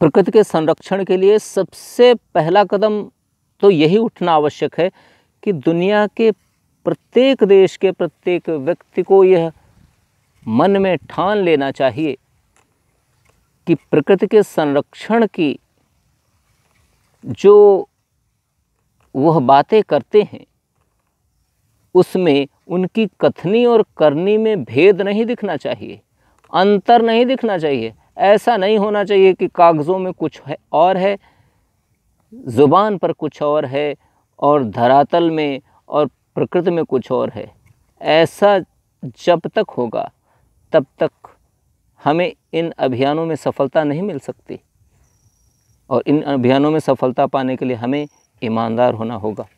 प्रकृति के संरक्षण के लिए सबसे पहला कदम तो यही उठना आवश्यक है कि दुनिया के प्रत्येक देश के प्रत्येक व्यक्ति को यह मन में ठान लेना चाहिए कि प्रकृति के संरक्षण की जो वह बातें करते हैं उसमें उनकी कथनी और करनी में भेद नहीं दिखना चाहिए अंतर नहीं दिखना चाहिए ऐसा नहीं होना चाहिए कि कागज़ों में कुछ है और है ज़ुबान पर कुछ और है और धरातल में और प्रकृति में कुछ और है ऐसा जब तक होगा तब तक हमें इन अभियानों में सफलता नहीं मिल सकती और इन अभियानों में सफलता पाने के लिए हमें ईमानदार होना होगा